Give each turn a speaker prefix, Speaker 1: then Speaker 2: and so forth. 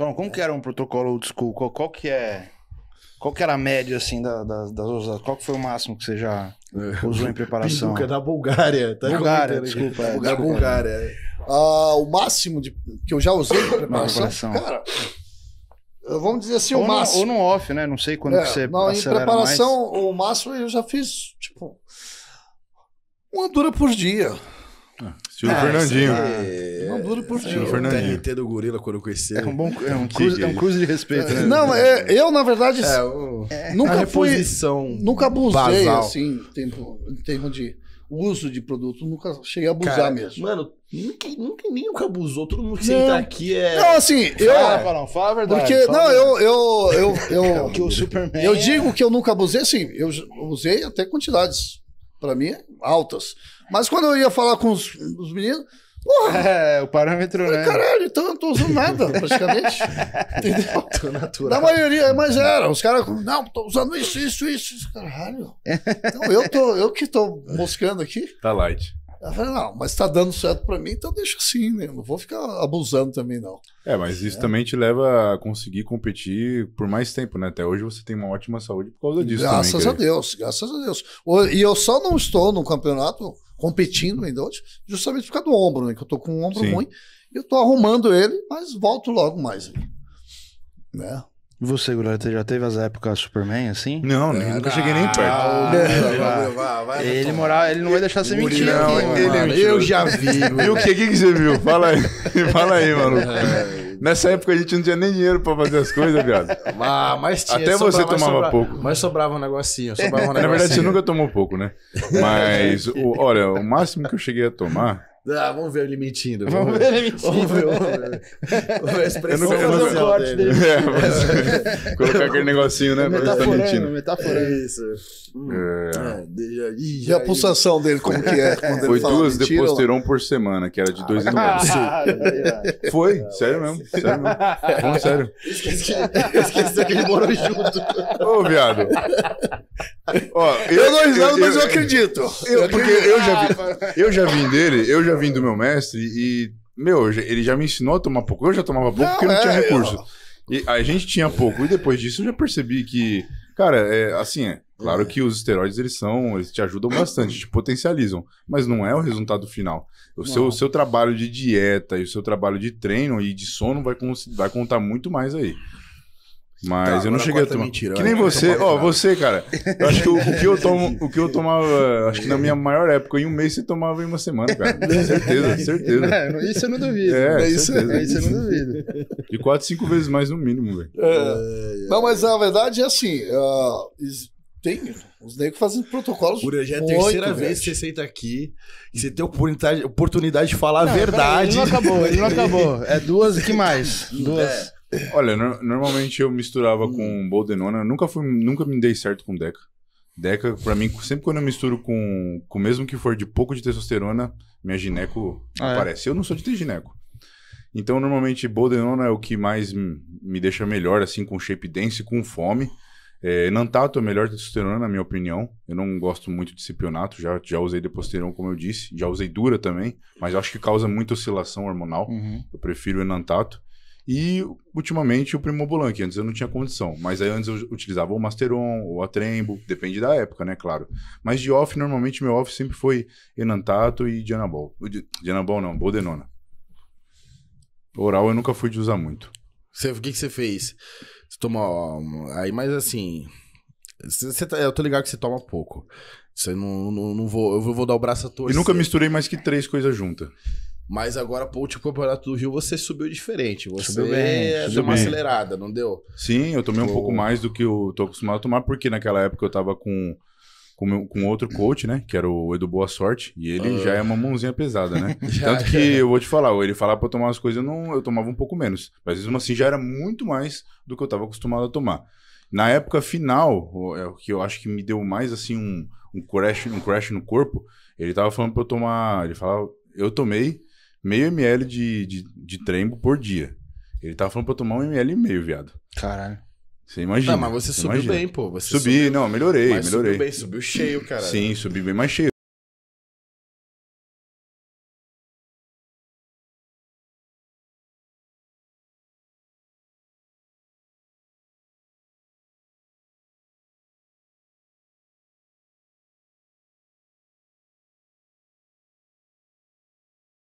Speaker 1: Então, como que era um protocolo old school? Qual, qual que é... Qual que era a média, assim, da, da, das ousadas? Qual que foi o máximo que você já é, usou em preparação? Pinduca, da Bulgária. Tá Bulgária, é desculpa. É, da Bulgária. Ah, o máximo de, que eu já usei em preparação, preparação, cara... Vamos dizer assim, ou o máximo. No, ou no off, né? Não sei quando é, que você não, Em preparação, mais. o máximo eu já fiz, tipo... Uma dura por dia. Ah, estilo é, é Fernandinho. É... Não duro por ti. Fernandinho.
Speaker 2: O do Gorila, quando eu conheci. É um bom é um cruz, é um de
Speaker 1: respeito, né? Não, é, eu, na verdade, é, o... É. nunca fui. Nunca abusei, basal. assim, em tempo, de uso de produto. Nunca cheguei a abusar Cara, mesmo. Mano, nunca, nunca, nunca abusou. Todo mundo que senta tá aqui é. Não, assim, eu. Fala, não, fala a verdade. Porque, não, eu. eu, eu, eu que o Superman. Eu digo que eu nunca abusei, sim. Eu usei até quantidades para mim, altas. Mas quando eu ia falar com os, os meninos, Porra, é, o parâmetro, falei, né? Caralho, então eu não tô usando nada, praticamente. Entendeu? Na maioria, mas era. Os caras, não, tô usando isso, isso, isso. Caralho. Então eu, tô, eu que tô moscando aqui. Tá light não, mas está dando certo para mim, então deixa assim, né? não vou ficar abusando também, não.
Speaker 2: É, mas isso é. também te leva a conseguir competir por mais tempo, né? Até hoje você tem uma ótima saúde por causa disso. Graças também, a querido.
Speaker 1: Deus, graças a Deus. E eu só não estou no campeonato competindo ainda hoje, justamente por causa do ombro, né? Que eu tô com um ombro Sim. ruim. Eu tô arrumando ele, mas volto logo mais aí. Né? E você, Gurata, já teve as épocas Superman, assim? Não, nem, nunca cheguei nem perto. Ah, vai, vai, ele morar, ele não vai deixar você mentir não, aqui, ele, mano. Eu já vi. viu o que, que você viu? Fala aí, fala aí, mano. É.
Speaker 2: Nessa época a gente não tinha nem dinheiro pra fazer as coisas, viado. Ah, mas tinha. Até sobrava, você tomava sobrava, pouco. Mas sobrava um negocinho, sobrava um negocinho. Na verdade, você nunca tomou pouco, né? Mas, o, olha, o máximo que eu cheguei a tomar
Speaker 1: ah, vamos ver ele
Speaker 2: mentindo. Vamos, vamos ver ele mentindo. Vamos ver,
Speaker 1: vamos ver. Vamos ver a expressão eu não, eu não, corte dele. dele. É, mas,
Speaker 2: colocar aquele negocinho, né? Pra tá mentindo.
Speaker 1: Metaforando. Isso.
Speaker 2: Hum. É. É,
Speaker 1: e, a pulsação dele, como que é? Foi duas deposteron
Speaker 2: por semana, que era de
Speaker 1: dois ah, em dois. Ah, Foi, sério mesmo. Sério mesmo. Bom, sério.
Speaker 2: Esqueci, que ele morou junto. Ô, viado. Ó, eu, eu não risado, mas eu acredito. Eu, porque eu já vi, eu já vim dele, eu já já vim do meu mestre e, meu, ele já me ensinou a tomar pouco. Eu já tomava pouco não, porque não é, tinha recurso. E a gente tinha pouco. E depois disso eu já percebi que, cara, é assim, é, claro que os esteroides eles são, eles te ajudam bastante, te potencializam, mas não é o resultado final. O seu, o seu trabalho de dieta e o seu trabalho de treino e de sono vai, vai contar muito mais aí. Mas tá, eu não cheguei a tomar. Mentira, que nem você, ó, oh, você, cara. Eu acho que o, o, que eu tomo, o que eu tomava, acho que na minha maior época, em um mês você tomava em uma semana, cara. certeza, certeza. É, isso eu
Speaker 1: não duvido. É, é isso, é isso eu não duvido. De quatro,
Speaker 2: cinco vezes mais no mínimo, velho. É. é,
Speaker 1: é. Não, mas a verdade é assim, uh, tem os negros fazendo protocolos. Por já é a terceira vez que você senta aqui, que você tem oportunidade, oportunidade de falar não, a verdade. ele não acabou, ele não acabou. É duas, que mais? Duas.
Speaker 2: É. Olha, no, normalmente eu misturava com hum. Boldenona. Nunca, fui, nunca me dei certo com Deca. Deca, pra mim, sempre quando eu misturo com, com mesmo que for de pouco de testosterona, minha gineco ah, é? aparece. É? Eu não sou de ter gineco. Então, normalmente, Boldenona é o que mais me deixa melhor, assim, com shape dense, com fome. É, enantato é melhor testosterona, na minha opinião. Eu não gosto muito de cipionato, já, já usei deposteron, como eu disse. Já usei dura também, mas acho que causa muita oscilação hormonal. Uhum. Eu prefiro enantato. E, ultimamente, o Primobolan, que antes eu não tinha condição. Mas aí antes eu utilizava o Masteron ou a Trembo, depende da época, né, claro. Mas de off, normalmente, meu off sempre foi Enantato e Dianabol. Dianabol não, Bodenona. Oral eu nunca fui de usar muito. Você, o que, que você fez? Você tomou... Aí, mas assim... Você, tá, eu tô ligado que você toma pouco. Você não, não, não vou... Eu vou dar o braço a torcer. E nunca misturei mais que três coisas juntas. Mas agora, pô, tipo, o Campeonato do Rio, você subiu diferente. Você subiu bem, é, subiu deu uma bem. acelerada, não deu? Sim, eu tomei um Pô. pouco mais do que eu tô acostumado a tomar, porque naquela época eu tava com, com, com outro coach, né? Que era o Edu Boa Sorte. E ele ah. já é uma mãozinha pesada, né? Tanto que eu vou te falar, ele falava pra eu tomar as coisas, eu, não, eu tomava um pouco menos. Mas mesmo assim já era muito mais do que eu tava acostumado a tomar. Na época final, o é o que eu acho que me deu mais assim um, um, crash, um crash no corpo, ele tava falando pra eu tomar. Ele falava, eu tomei meio ml de, de, de trembo por dia. Ele tava falando pra eu tomar um ml e meio, viado. Caralho. Você imagina. Não, mas você, você subiu imagina. bem, pô. Você subi, subiu, não, melhorei, mas melhorei. Subiu bem, subiu cheio, cara. Sim,
Speaker 1: subi bem mais cheio.